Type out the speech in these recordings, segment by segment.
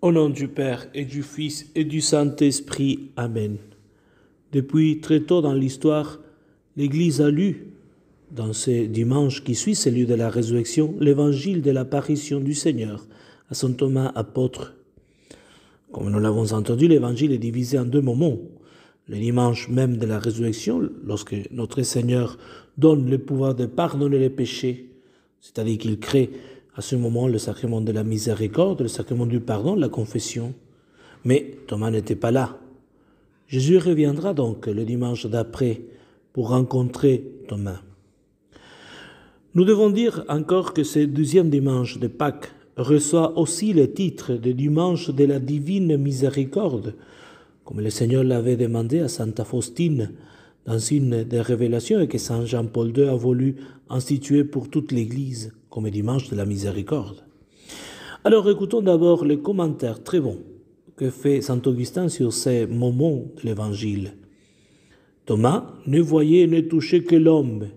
Au nom du Père et du Fils et du Saint-Esprit. Amen. Depuis très tôt dans l'histoire, l'Église a lu, dans ce dimanche qui suit celui de la résurrection, l'évangile de l'apparition du Seigneur à saint Thomas apôtre. Comme nous l'avons entendu, l'évangile est divisé en deux moments. Le dimanche même de la résurrection, lorsque notre Seigneur donne le pouvoir de pardonner les péchés, c'est-à-dire qu'il crée à ce moment le sacrement de la miséricorde, le sacrement du pardon, la confession. Mais Thomas n'était pas là. Jésus reviendra donc le dimanche d'après pour rencontrer Thomas. Nous devons dire encore que ce deuxième dimanche de Pâques reçoit aussi le titre de dimanche de la divine miséricorde, comme le Seigneur l'avait demandé à Santa Faustine signe de des révélations que Saint Jean-Paul II a voulu instituer pour toute l'Église, comme dimanche de la miséricorde. Alors écoutons d'abord les commentaires très bons que fait Saint Augustin sur ces moments de l'Évangile. Thomas ne voyait et ne touchait que l'homme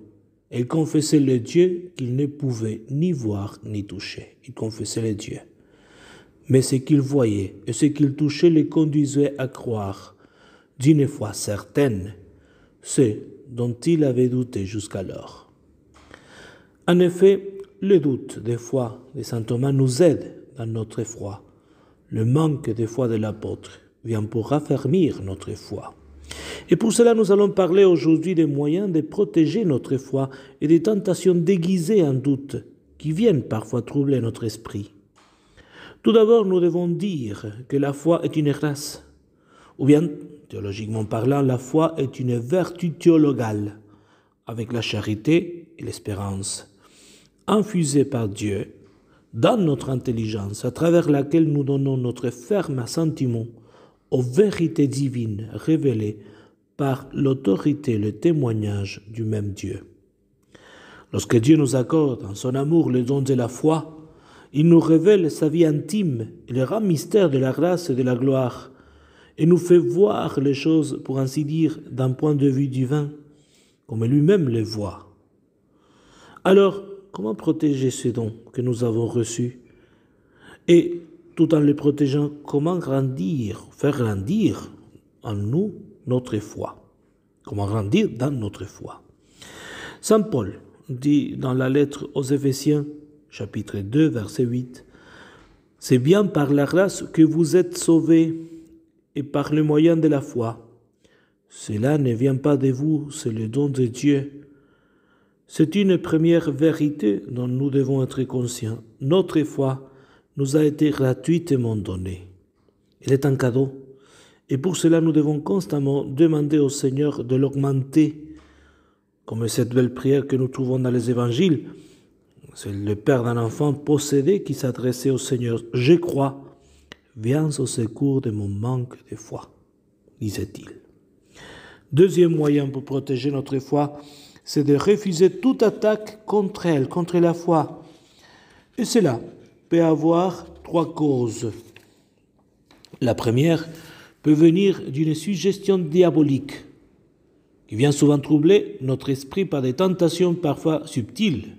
et confessait le Dieu qu'il ne pouvait ni voir ni toucher. Il confessait les Dieu. Mais ce qu'il voyait et ce qu'il touchait le conduisait à croire, d'une foi certaine, ce dont il avait douté jusqu'alors. En effet, le doute des fois de saint Thomas nous aide dans notre foi. Le manque des foi de l'apôtre vient pour raffermir notre foi. Et pour cela, nous allons parler aujourd'hui des moyens de protéger notre foi et des tentations déguisées en doute qui viennent parfois troubler notre esprit. Tout d'abord, nous devons dire que la foi est une grâce ou bien, théologiquement parlant, la foi est une vertu théologale, avec la charité et l'espérance, infusée par Dieu dans notre intelligence, à travers laquelle nous donnons notre ferme assentiment aux vérités divines révélées par l'autorité et le témoignage du même Dieu. Lorsque Dieu nous accorde en son amour le don de la foi, il nous révèle sa vie intime et le grand mystère de la grâce et de la gloire et nous fait voir les choses, pour ainsi dire, d'un point de vue divin, comme lui-même les voit. Alors, comment protéger ces dons que nous avons reçus Et tout en les protégeant, comment grandir, faire grandir en nous notre foi Comment grandir dans notre foi Saint Paul dit dans la lettre aux Éphésiens, chapitre 2, verset 8, C'est bien par la grâce que vous êtes sauvés et par le moyen de la foi. Cela ne vient pas de vous, c'est le don de Dieu. C'est une première vérité dont nous devons être conscients. Notre foi nous a été gratuitement donnée. Elle est un cadeau. Et pour cela, nous devons constamment demander au Seigneur de l'augmenter, comme cette belle prière que nous trouvons dans les évangiles. C'est le père d'un enfant possédé qui s'adressait au Seigneur. Je crois, viens au secours de mon manque de foi, disait-il. Deuxième moyen pour protéger notre foi, c'est de refuser toute attaque contre elle, contre la foi. Et cela peut avoir trois causes. La première peut venir d'une suggestion diabolique, qui vient souvent troubler notre esprit par des tentations parfois subtiles.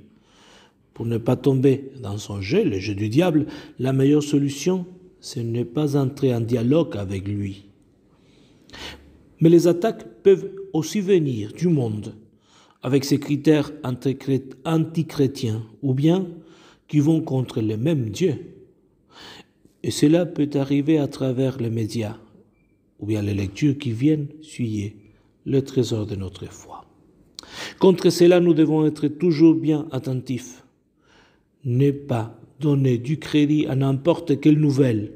Pour ne pas tomber dans son jeu, le jeu du diable, la meilleure solution ce n'est pas entrer en dialogue avec lui. Mais les attaques peuvent aussi venir du monde, avec ces critères antichrétiens, ou bien qui vont contre le même Dieu. Et cela peut arriver à travers les médias, ou bien les lectures qui viennent souiller le trésor de notre foi. Contre cela, nous devons être toujours bien attentifs, ne pas donner du crédit à n'importe quelle nouvelle,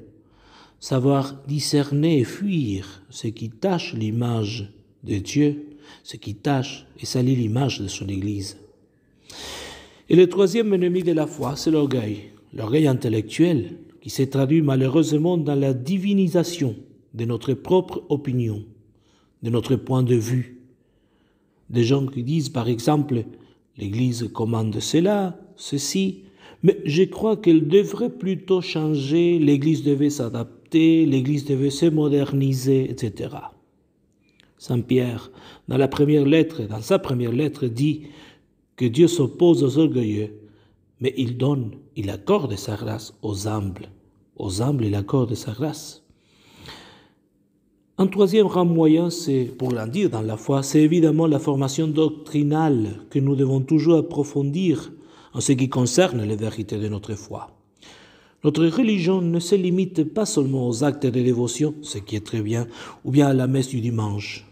savoir discerner et fuir ce qui tâche l'image de Dieu, ce qui tâche et salit l'image de son Église. Et le troisième ennemi de la foi, c'est l'orgueil, l'orgueil intellectuel, qui se traduit malheureusement dans la divinisation de notre propre opinion, de notre point de vue. Des gens qui disent par exemple, l'Église commande cela, ceci, mais je crois qu'elle devrait plutôt changer, l'Église devait s'adapter, l'Église devait se moderniser, etc. Saint Pierre, dans, sa première lettre, dit que Dieu s'oppose aux orgueilleux, mais il donne, il accorde sa grâce aux humbles. Aux humbles, il accorde sa grâce. Un troisième rang moyen, c'est pour dire dans la foi, c'est évidemment la formation doctrinale que nous devons toujours approfondir en ce qui concerne les vérités de notre foi. Notre religion ne se limite pas seulement aux actes de dévotion, ce qui est très bien, ou bien à la messe du dimanche.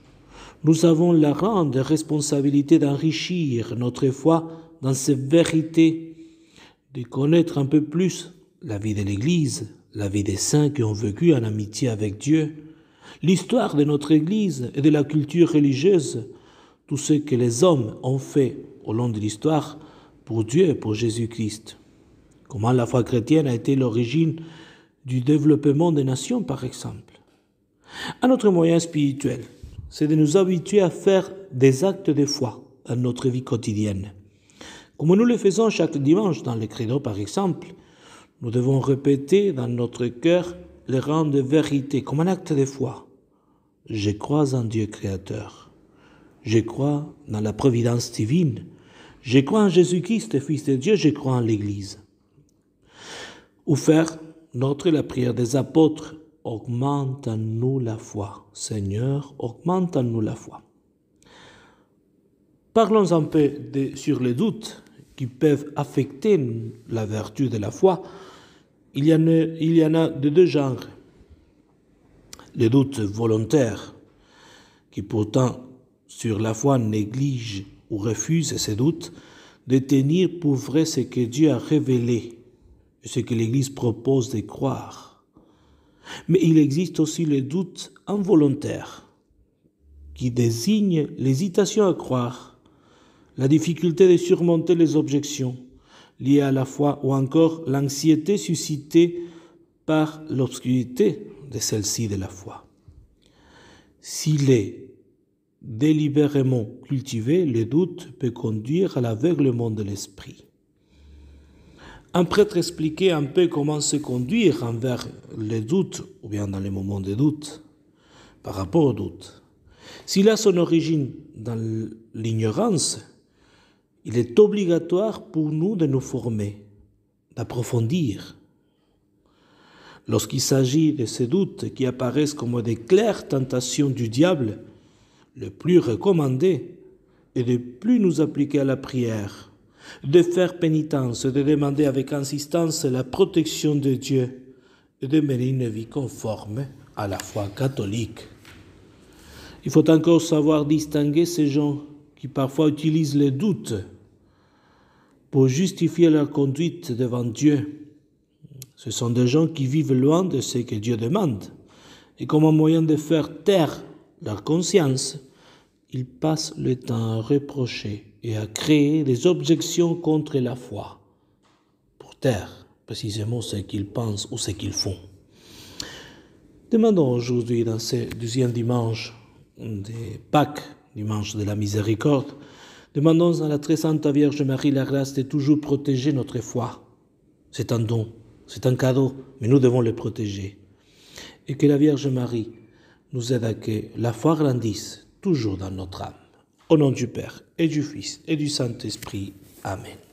Nous avons la grande responsabilité d'enrichir notre foi dans ces vérités, de connaître un peu plus la vie de l'Église, la vie des saints qui ont vécu en amitié avec Dieu, l'histoire de notre Église et de la culture religieuse, tout ce que les hommes ont fait au long de l'histoire pour Dieu et pour Jésus-Christ. Comment la foi chrétienne a été l'origine du développement des nations, par exemple. Un autre moyen spirituel, c'est de nous habituer à faire des actes de foi dans notre vie quotidienne. Comme nous le faisons chaque dimanche dans le credo, par exemple, nous devons répéter dans notre cœur les rangs de vérité comme un acte de foi. Je crois en Dieu créateur. Je crois dans la providence divine. Je crois en Jésus-Christ, Fils de Dieu, je crois en l'Église. Ou faire notre la prière des apôtres, augmente en nous la foi. Seigneur, augmente en nous la foi. Parlons un peu sur les doutes qui peuvent affecter la vertu de la foi. Il y en il y en a de deux genres. Les doutes volontaires, qui pourtant sur la foi négligent ou refuse ses doutes de tenir pour vrai ce que Dieu a révélé et ce que l'Église propose de croire. Mais il existe aussi le doute involontaire qui désigne l'hésitation à croire, la difficulté de surmonter les objections liées à la foi ou encore l'anxiété suscitée par l'obscurité de celle-ci de la foi. S'il est Délibérément cultiver les doutes peut conduire à l'aveuglement de l'esprit. Un prêtre expliquait un peu comment se conduire envers les doutes, ou bien dans les moments de doute, par rapport au doute. S'il a son origine dans l'ignorance, il est obligatoire pour nous de nous former, d'approfondir. Lorsqu'il s'agit de ces doutes qui apparaissent comme des claires tentations du diable, le plus recommandé est de plus nous appliquer à la prière, de faire pénitence, de demander avec insistance la protection de Dieu et de mener une vie conforme à la foi catholique. Il faut encore savoir distinguer ces gens qui parfois utilisent les doutes pour justifier leur conduite devant Dieu. Ce sont des gens qui vivent loin de ce que Dieu demande et comme un moyen de faire taire la conscience, ils passent le temps à reprocher et à créer des objections contre la foi, pour taire précisément ce qu'ils pensent ou ce qu'ils font. Demandons aujourd'hui, dans ce deuxième dimanche des Pâques, dimanche de la miséricorde, demandons à la très sainte Vierge Marie la grâce de toujours protéger notre foi. C'est un don, c'est un cadeau, mais nous devons le protéger. Et que la Vierge Marie, nous aide que la foi grandisse toujours dans notre âme. Au nom du Père et du Fils et du Saint-Esprit. Amen.